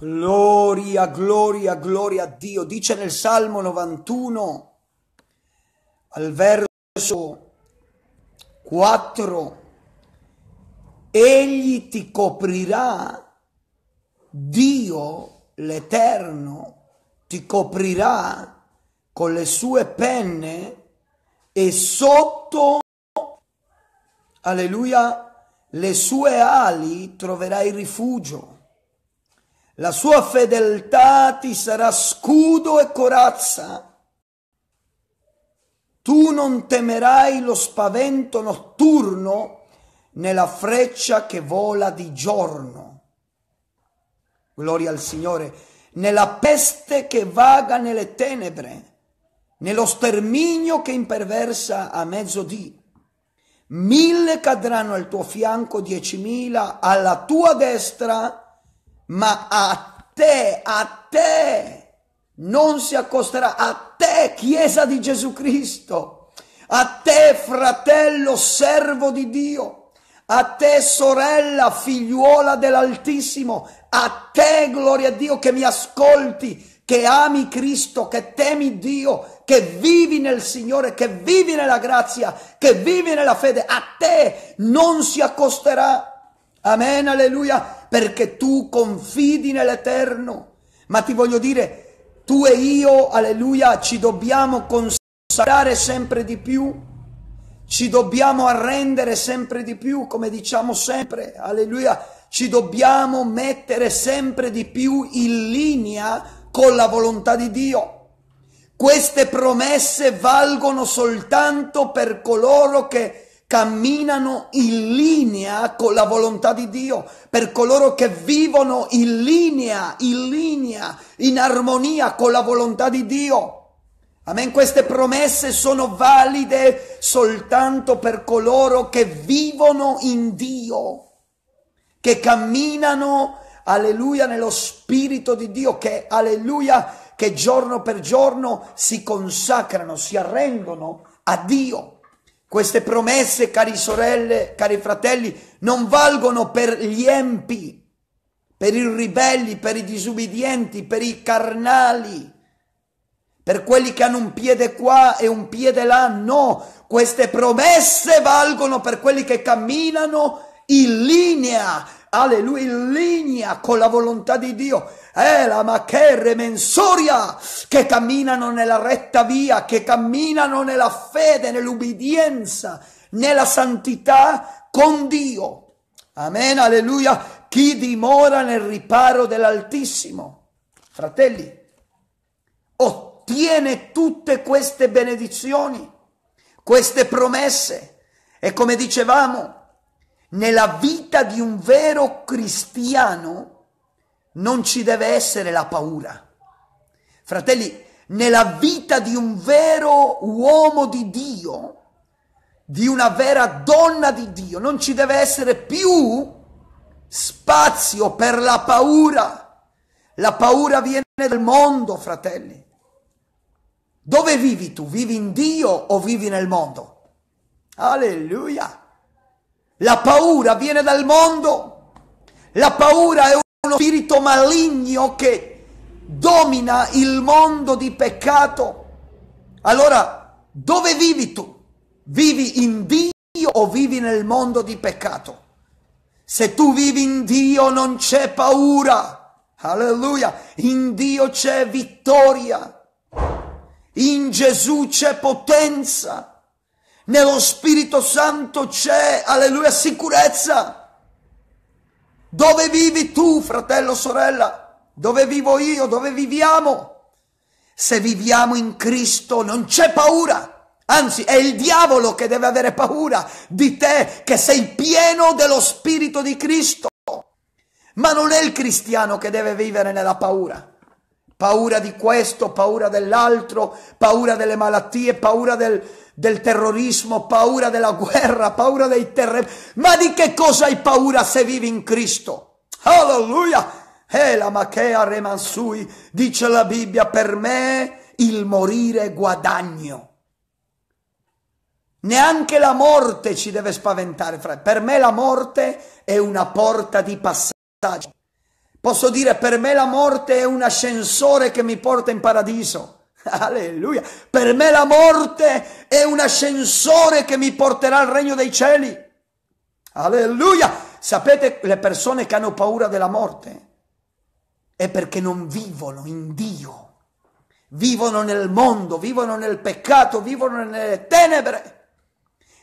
Gloria, gloria, gloria a Dio. Dice nel Salmo 91, al verso 4, Egli ti coprirà, Dio l'Eterno ti coprirà con le sue penne e sotto, alleluia, le sue ali troverai rifugio. La sua fedeltà ti sarà scudo e corazza. Tu non temerai lo spavento notturno né la freccia che vola di giorno. Gloria al Signore, nella peste che vaga nelle tenebre, nello sterminio che imperversa a mezzodì. Mille cadranno al tuo fianco, diecimila alla tua destra, ma a te, a te non si accosterà, a te Chiesa di Gesù Cristo, a te fratello servo di Dio, a te sorella figliuola dell'Altissimo, a te gloria a Dio che mi ascolti, che ami Cristo, che temi Dio, che vivi nel Signore, che vivi nella grazia, che vivi nella fede, a te non si accosterà. Amen, alleluia perché tu confidi nell'Eterno. Ma ti voglio dire, tu e io, alleluia, ci dobbiamo consacrare sempre di più, ci dobbiamo arrendere sempre di più, come diciamo sempre, alleluia, ci dobbiamo mettere sempre di più in linea con la volontà di Dio. Queste promesse valgono soltanto per coloro che camminano in linea con la volontà di Dio, per coloro che vivono in linea, in linea, in armonia con la volontà di Dio. Amen, queste promesse sono valide soltanto per coloro che vivono in Dio, che camminano, alleluia, nello Spirito di Dio, che, alleluia, che giorno per giorno si consacrano, si arrendono a Dio. Queste promesse, cari sorelle, cari fratelli, non valgono per gli empi, per i ribelli, per i disubbidienti, per i carnali, per quelli che hanno un piede qua e un piede là. No, queste promesse valgono per quelli che camminano in linea alleluia, in linea con la volontà di Dio. È la maccherre mensoria che camminano nella retta via, che camminano nella fede, nell'ubbidienza, nella santità con Dio. Amen, alleluia. Chi dimora nel riparo dell'Altissimo, fratelli, ottiene tutte queste benedizioni, queste promesse. E come dicevamo, nella vita di un vero cristiano non ci deve essere la paura. Fratelli, nella vita di un vero uomo di Dio, di una vera donna di Dio, non ci deve essere più spazio per la paura. La paura viene dal mondo, fratelli. Dove vivi tu? Vivi in Dio o vivi nel mondo? Alleluia! La paura viene dal mondo, la paura è uno spirito maligno che domina il mondo di peccato. Allora, dove vivi tu? Vivi in Dio o vivi nel mondo di peccato? Se tu vivi in Dio non c'è paura. Alleluia. In Dio c'è vittoria. In Gesù c'è potenza. Nello Spirito Santo c'è, alleluia, sicurezza. Dove vivi tu, fratello, sorella? Dove vivo io? Dove viviamo? Se viviamo in Cristo non c'è paura. Anzi, è il diavolo che deve avere paura di te, che sei pieno dello Spirito di Cristo. Ma non è il cristiano che deve vivere nella paura. Paura di questo, paura dell'altro, paura delle malattie, paura del, del terrorismo, paura della guerra, paura dei terremoti. Ma di che cosa hai paura se vivi in Cristo? Alleluia! E la Machea Remansui dice la Bibbia, per me il morire guadagno. Neanche la morte ci deve spaventare, fra. Per me la morte è una porta di passaggio. Posso dire, per me la morte è un ascensore che mi porta in paradiso. Alleluia. Per me la morte è un ascensore che mi porterà al regno dei cieli. Alleluia. Sapete le persone che hanno paura della morte? È perché non vivono in Dio. Vivono nel mondo, vivono nel peccato, vivono nelle tenebre.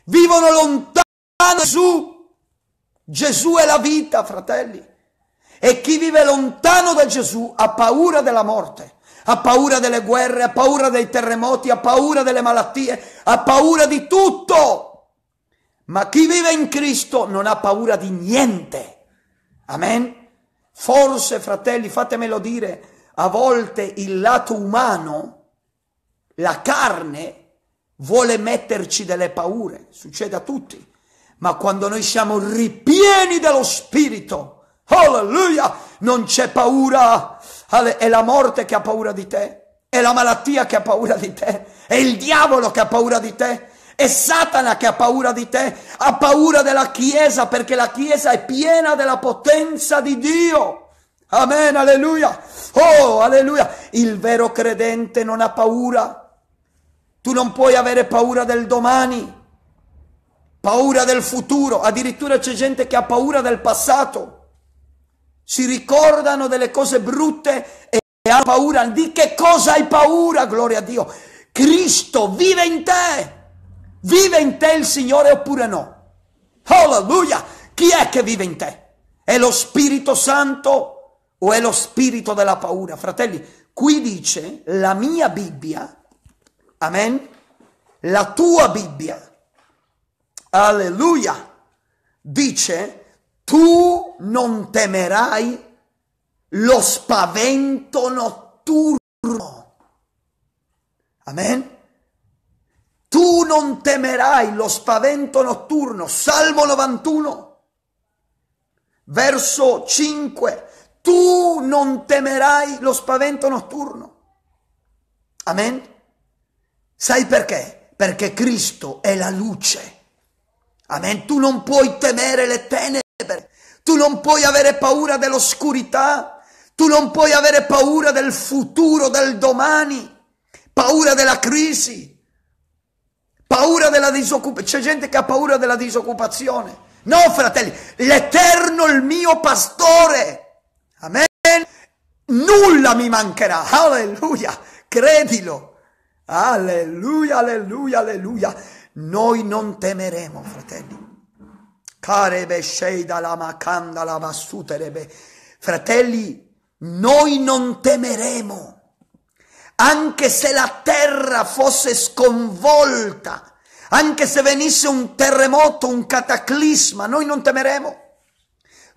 Vivono lontano da Gesù. Gesù è la vita, fratelli. E chi vive lontano da Gesù ha paura della morte ha paura delle guerre, ha paura dei terremoti, ha paura delle malattie, ha paura di tutto. Ma chi vive in Cristo non ha paura di niente. Amen? Forse, fratelli, fatemelo dire, a volte il lato umano, la carne, vuole metterci delle paure, succede a tutti. Ma quando noi siamo ripieni dello Spirito, alleluia, non c'è paura, è la morte che ha paura di te, è la malattia che ha paura di te, è il diavolo che ha paura di te, è Satana che ha paura di te, ha paura della Chiesa perché la Chiesa è piena della potenza di Dio. Amen, alleluia. Oh, alleluia. Il vero credente non ha paura. Tu non puoi avere paura del domani, paura del futuro. Addirittura c'è gente che ha paura del passato si ricordano delle cose brutte e hanno paura. Di che cosa hai paura, gloria a Dio? Cristo vive in te. Vive in te il Signore oppure no? Alleluia! Chi è che vive in te? È lo Spirito Santo o è lo spirito della paura? Fratelli, qui dice la mia Bibbia, amen, la tua Bibbia, alleluia, dice tu non temerai lo spavento notturno. Amen. Tu non temerai lo spavento notturno. Salmo 91, verso 5. Tu non temerai lo spavento notturno. Amen. Sai perché? Perché Cristo è la luce. Amen. Tu non puoi temere le tenebre. Tu non puoi avere paura dell'oscurità, tu non puoi avere paura del futuro, del domani, paura della crisi, paura della disoccupazione. C'è gente che ha paura della disoccupazione. No, fratelli, l'Eterno, il mio pastore. Amen. Nulla mi mancherà. Alleluia. Credilo. Alleluia, alleluia, alleluia. Noi non temeremo, fratelli. Carebe Sheidala Makandala Vassuterebe. Fratelli, noi non temeremo, anche se la terra fosse sconvolta, anche se venisse un terremoto, un cataclisma, noi non temeremo.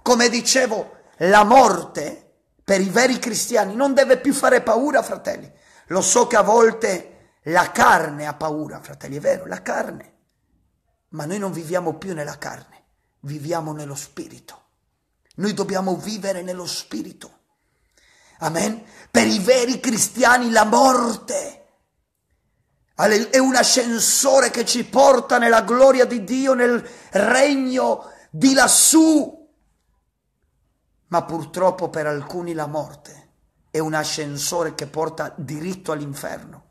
Come dicevo, la morte per i veri cristiani non deve più fare paura, fratelli. Lo so che a volte la carne ha paura, fratelli, è vero, la carne. Ma noi non viviamo più nella carne viviamo nello spirito. Noi dobbiamo vivere nello spirito. Amen. Per i veri cristiani la morte è un ascensore che ci porta nella gloria di Dio, nel regno di lassù. Ma purtroppo per alcuni la morte è un ascensore che porta diritto all'inferno.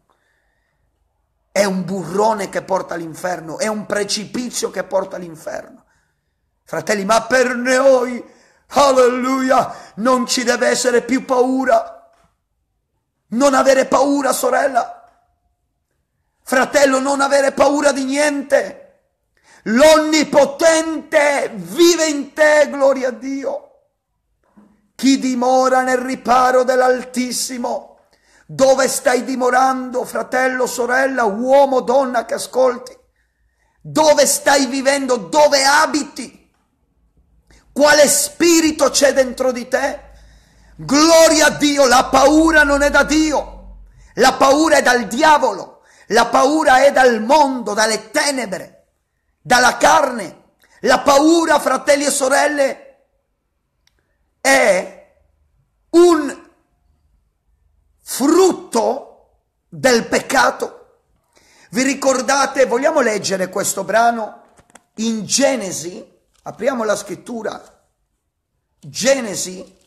È un burrone che porta all'inferno, è un precipizio che porta all'inferno. Fratelli, ma per noi, alleluia, non ci deve essere più paura. Non avere paura, sorella. Fratello, non avere paura di niente. L'onnipotente vive in te, gloria a Dio. Chi dimora nel riparo dell'Altissimo, dove stai dimorando, fratello, sorella, uomo, donna che ascolti? Dove stai vivendo? Dove abiti? Quale spirito c'è dentro di te? Gloria a Dio, la paura non è da Dio, la paura è dal diavolo, la paura è dal mondo, dalle tenebre, dalla carne. La paura, fratelli e sorelle, è un frutto del peccato. Vi ricordate, vogliamo leggere questo brano in Genesi Apriamo la scrittura. Genesi.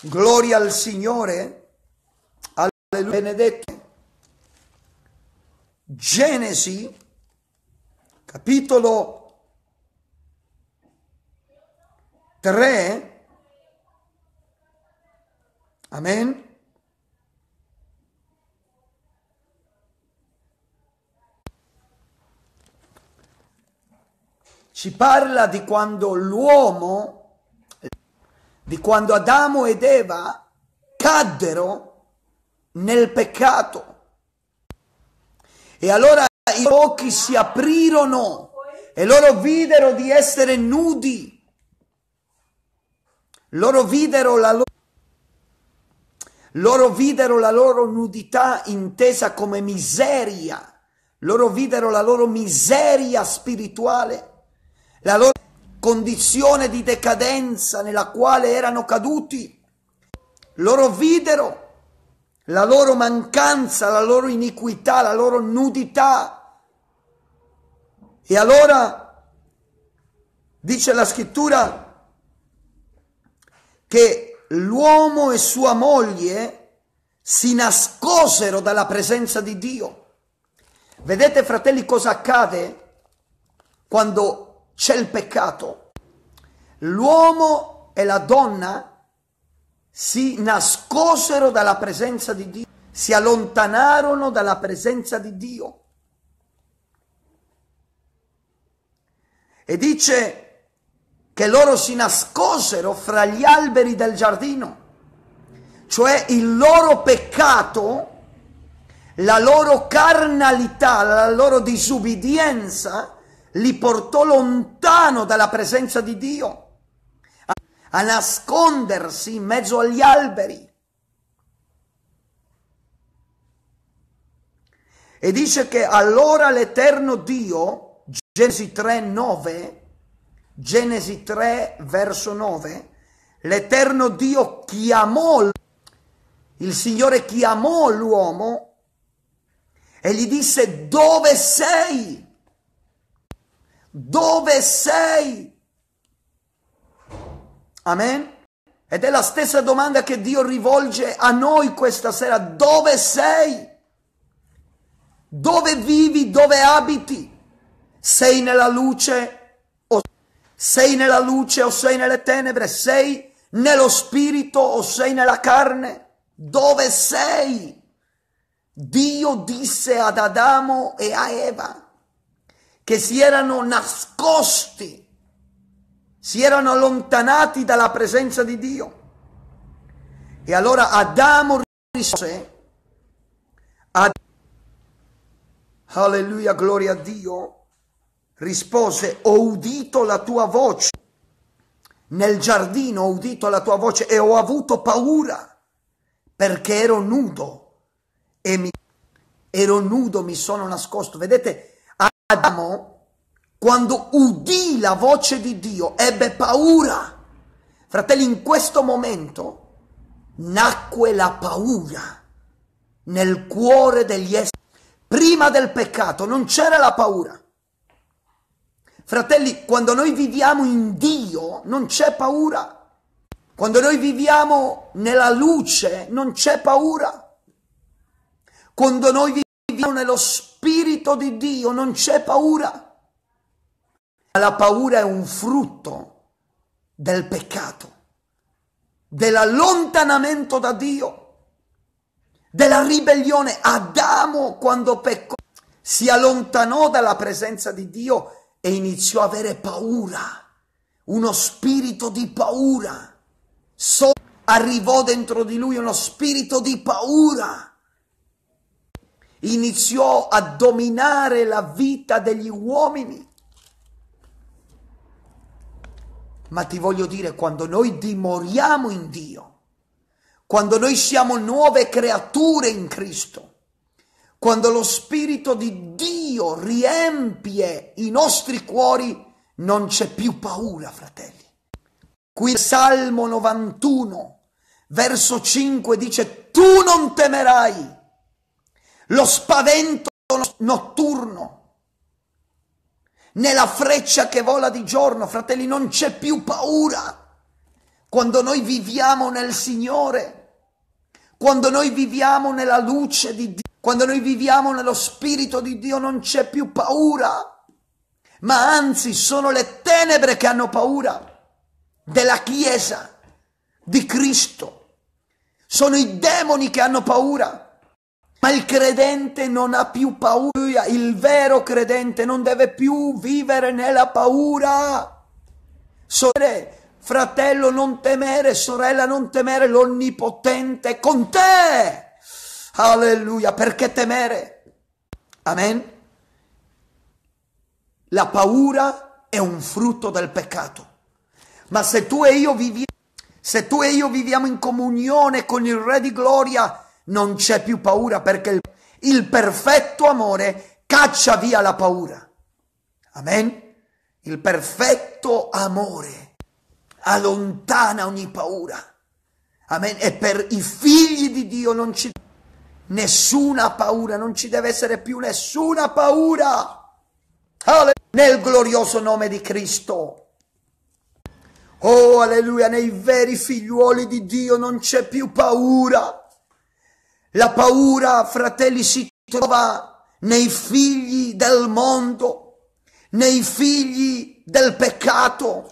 Gloria al Signore. Alleluia. Benedetto. Genesi, capitolo 3. Amen. si parla di quando l'uomo, di quando Adamo ed Eva caddero nel peccato. E allora i occhi si aprirono e loro videro di essere nudi. Loro videro la loro loro videro la loro nudità intesa come miseria, loro videro la loro miseria spirituale la loro condizione di decadenza nella quale erano caduti. Loro videro la loro mancanza, la loro iniquità, la loro nudità. E allora dice la scrittura che l'uomo e sua moglie si nascosero dalla presenza di Dio. Vedete fratelli cosa accade quando c'è il peccato. L'uomo e la donna si nascosero dalla presenza di Dio, si allontanarono dalla presenza di Dio. E dice che loro si nascosero fra gli alberi del giardino, cioè il loro peccato, la loro carnalità, la loro disubbidienza li portò lontano dalla presenza di Dio, a nascondersi in mezzo agli alberi. E dice che allora l'Eterno Dio, Genesi 3, 9, Genesi 3, verso 9, l'Eterno Dio chiamò, il Signore chiamò l'uomo e gli disse dove sei? Dove sei? Amen? Ed è la stessa domanda che Dio rivolge a noi questa sera. Dove sei? Dove vivi? Dove abiti? Sei nella luce o sei nella luce o sei nelle tenebre? Sei nello spirito o sei nella carne? Dove sei? Dio disse ad Adamo e a Eva, che si erano nascosti, si erano allontanati dalla presenza di Dio. E allora Adamo rispose, Ad... alleluia, gloria a Dio, rispose, ho udito la tua voce, nel giardino ho udito la tua voce e ho avuto paura perché ero nudo e mi... Ero nudo, mi sono nascosto. Vedete, Adamo, quando udì la voce di Dio, ebbe paura. Fratelli, in questo momento nacque la paura nel cuore degli esseri. Prima del peccato non c'era la paura. Fratelli, quando noi viviamo in Dio non c'è paura. Quando noi viviamo nella luce non c'è paura. Quando noi viviamo nello spirito spirito di Dio, non c'è paura. La paura è un frutto del peccato, dell'allontanamento da Dio, della ribellione. Adamo quando peccò si allontanò dalla presenza di Dio e iniziò a avere paura, uno spirito di paura. So, arrivò dentro di lui uno spirito di paura iniziò a dominare la vita degli uomini. Ma ti voglio dire, quando noi dimoriamo in Dio, quando noi siamo nuove creature in Cristo, quando lo Spirito di Dio riempie i nostri cuori, non c'è più paura, fratelli. Qui Salmo 91, verso 5 dice, tu non temerai lo spavento notturno, nella freccia che vola di giorno, fratelli, non c'è più paura quando noi viviamo nel Signore, quando noi viviamo nella luce di Dio, quando noi viviamo nello Spirito di Dio non c'è più paura, ma anzi sono le tenebre che hanno paura della Chiesa, di Cristo, sono i demoni che hanno paura ma il credente non ha più paura, il vero credente non deve più vivere nella paura. Sorelle, fratello, non temere, sorella, non temere, l'onnipotente è con te. Alleluia, perché temere? Amen. La paura è un frutto del peccato. Ma se tu e io viviamo, se tu e io viviamo in comunione con il Re di Gloria, non c'è più paura perché il perfetto amore caccia via la paura. Amen? Il perfetto amore allontana ogni paura. Amen? E per i figli di Dio non ci nessuna paura, non ci deve essere più nessuna paura. Alleluia. Nel glorioso nome di Cristo. Oh, alleluia, nei veri figliuoli di Dio non c'è più paura. La paura, fratelli, si trova nei figli del mondo, nei figli del peccato,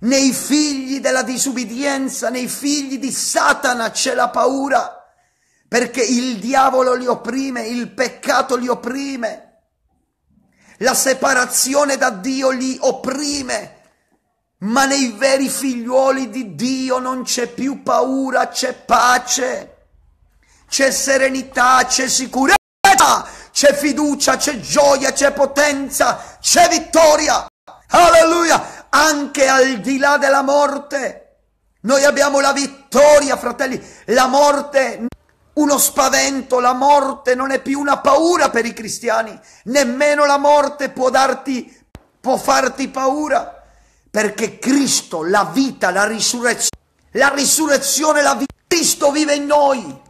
nei figli della disubbidienza, nei figli di Satana c'è la paura perché il diavolo li opprime, il peccato li opprime, la separazione da Dio li opprime, ma nei veri figliuoli di Dio non c'è più paura, c'è pace c'è serenità, c'è sicurezza, c'è fiducia, c'è gioia, c'è potenza, c'è vittoria. Alleluia! Anche al di là della morte. Noi abbiamo la vittoria, fratelli. La morte, uno spavento, la morte non è più una paura per i cristiani. Nemmeno la morte può darti, può farti paura. Perché Cristo, la vita, la risurrezione, la risurrezione, la vita, Cristo vive in noi.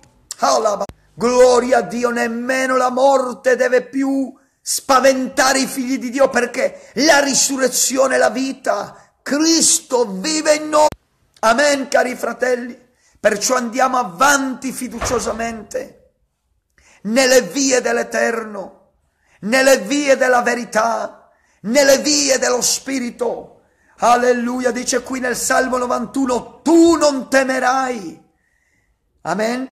Gloria a Dio, nemmeno la morte deve più spaventare i figli di Dio perché la risurrezione è la vita. Cristo vive in noi. Amen, cari fratelli. Perciò andiamo avanti fiduciosamente nelle vie dell'Eterno, nelle vie della verità, nelle vie dello Spirito. Alleluia, dice qui nel Salmo 91, tu non temerai. Amen.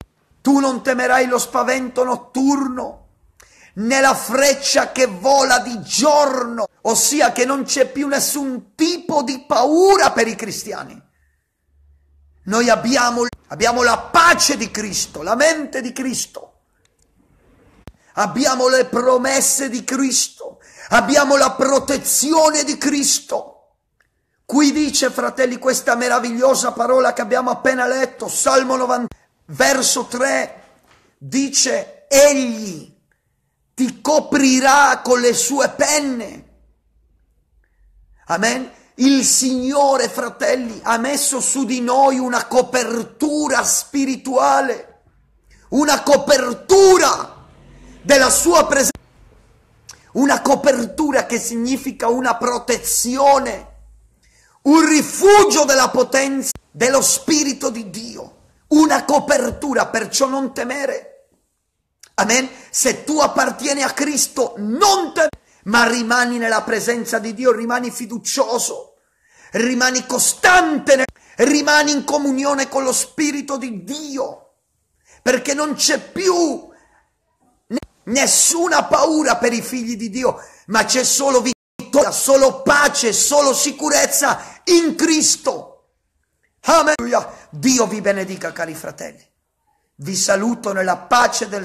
Tu non temerai lo spavento notturno, né la freccia che vola di giorno, ossia che non c'è più nessun tipo di paura per i cristiani. Noi abbiamo, abbiamo la pace di Cristo, la mente di Cristo, abbiamo le promesse di Cristo, abbiamo la protezione di Cristo. Qui dice, fratelli, questa meravigliosa parola che abbiamo appena letto, Salmo 90 verso 3, dice, egli ti coprirà con le sue penne. Amen. Il Signore, fratelli, ha messo su di noi una copertura spirituale, una copertura della sua presenza, una copertura che significa una protezione, un rifugio della potenza dello Spirito di Dio una copertura, perciò non temere. Amen. Se tu appartieni a Cristo, non temere, ma rimani nella presenza di Dio, rimani fiducioso, rimani costante, rimani in comunione con lo Spirito di Dio, perché non c'è più nessuna paura per i figli di Dio, ma c'è solo vittoria, solo pace, solo sicurezza in Cristo. Alleluia. Dio vi benedica, cari fratelli. Vi saluto nella pace del